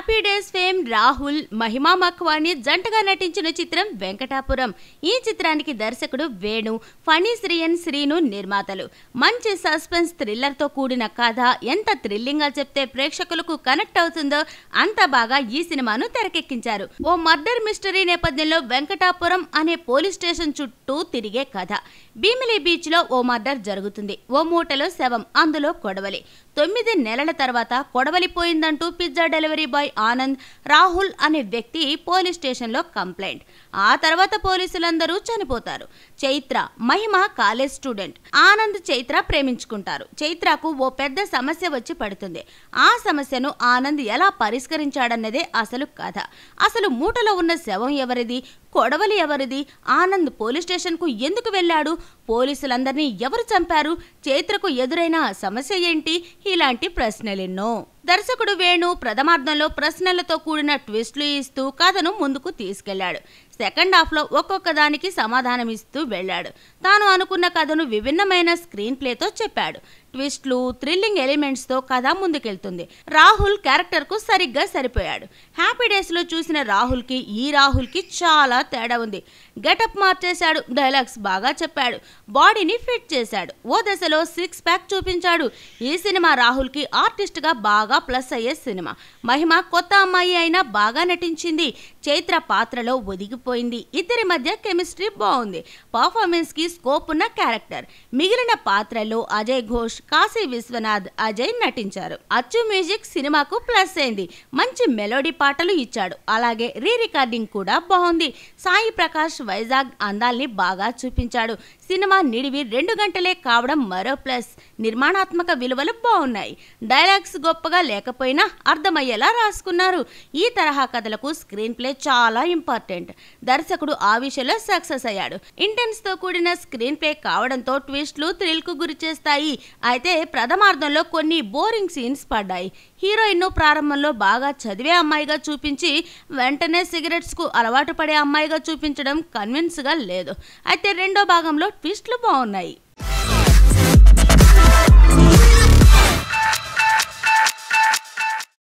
happy days fame Rahul Mahima Makwana జంటగా నటించిన చిత్రం వెంకటాపురం ఈ చిత్రానికి దర్శకుడు వేణు ఫణి శ్రీయన్ శ్రీను నిర్మాతలు మంచి సస్పెన్స్ థ్రిల్లర్ తో కూడిన కథ ఎంత థ్రిల్లింగ్గా చెప్తే ప్రేక్షకులకు కనెక్ట్ అవుతుందో అంత బాగా ఈ సినిమాను తెరకెక్కించారు ఓ మర్డర్ మిస్టరీ నేపథ్యంలో వెంకటాపురం అనే పోలీస్ స్టేషన్ చుట్టూ తిరిగే కథ భీమిలి బీచ్లో ఓ మర్డర్ జరుగుతుంది ఓ మూటలో శవం అందులో కొడవలి తొమ్మిది నెలల తర్వాత కొడవలి పోయిందంటూ pizza delivery boy Anand Rahul అనే వ్యక్తి పోలీస్ స్టేషన్లో కంప్లైంట్ ఆ తర్వాత పోలీసులందరూ చనిపోతారు చైత్ర మహిమ కాలేజ్ స్టూడెంట్ ఆనంద్ చైత్ర ప్రేమించుకుంటారు చైత్రకు ఓ పెద్ద సమస్య వచ్చి పడుతుంది ఆ సమస్యను ఆనంద్ ఎలా పరిష్కరించాడన్నదే అసలు కథ అసలు మూటలో ఉన్న శవం ఎవరిది కొడవలి ఎవరిది ఆనంద్ పోలీస్ స్టేషన్కు ఎందుకు వెళ్ళాడు పోలీసులందరినీ ఎవరు చంపారు చైత్రకు ఎదురైన సమస్య ఏంటి ఇలాంటి ప్రశ్నలెన్నో దర్శకుడు వేణు ప్రథమార్థంలో ప్రశ్నలతో కూడిన ట్విస్ట్లు ఇస్తూ కథను ముందుకు తీసుకెళ్లాడు సెకండ్ హాఫ్లో ఒక్కొక్క దానికి సమాధానమిస్తూ వెళ్ళాడు తాను అనుకున్న కథను విభిన్నమైన స్క్రీన్ ప్లేతో చెప్పాడు ట్విస్ట్లు థ్రిల్లింగ్ ఎలిమెంట్స్తో కథ ముందుకెళ్తుంది రాహుల్ క్యారెక్టర్కు సరిగ్గా సరిపోయాడు హ్యాపీ డేస్లో చూసిన రాహుల్కి ఈ రాహుల్కి చాలా తేడా ఉంది గెటప్ మార్చేశాడు డైలాగ్స్ బాగా చెప్పాడు బాడీని ఫిట్ చేశాడు ఓ దశలో సిక్స్ ప్యాక్ చూపించాడు ఈ సినిమా రాహుల్కి ఆర్టిస్ట్గా బాగా ప్లస్ అయ్యే సినిమా మహిమ కొత్త అమ్మాయి అయినా బాగా నటించింది చైత్ర పాత్రలో ఒదిగిపోయింది ఇద్దరి మధ్య కెమిస్ట్రీ బాగుంది పర్ఫార్మెన్స్కి స్కోప్ ఉన్న క్యారెక్టర్ మిగిలిన పాత్రలో అజయ్ ఘోష్ కాశీ విశ్వనాథ్ అజయ్ నటించారు అచ్చు మ్యూజిక్ సినిమాకు ప్లస్ అయింది మంచి మెలోడీ పాటలు ఇచ్చాడు అలాగే రీ రికార్డింగ్ కూడా బాగుంది సాయి ప్రకాష్ వైజాగ్ అందాల్ని బాగా చూపించాడు సినిమా నిడివి రెండు గంటలే కావడం మరో ప్లస్ నిర్మాణాత్మక విలువలు బాగున్నాయి డైలాగ్స్ గొప్పగా లేకపోయినా అర్థమయ్యేలా రాసుకున్నారు ఈ తరహా కథలకు స్క్రీన్ ప్లే అంటే చాలా ఇంపార్టెంట్ దర్శకుడు ఆ విషయంలో సక్సెస్ అయ్యాడు తో కూడిన స్క్రీన్ ప్లే కావడంతో ట్విస్ట్లు థ్రిల్కు గురి చేస్తాయి అయితే ప్రథమార్థంలో కొన్ని బోరింగ్ సీన్స్ పడ్డాయి ను ప్రారంభంలో బాగా చదివే అమ్మాయిగా చూపించి వెంటనే సిగరెట్స్ కు అలవాటు పడే అమ్మాయిగా చూపించడం గా లేదు అయితే రెండో భాగంలో ట్విస్ట్లు బాగున్నాయి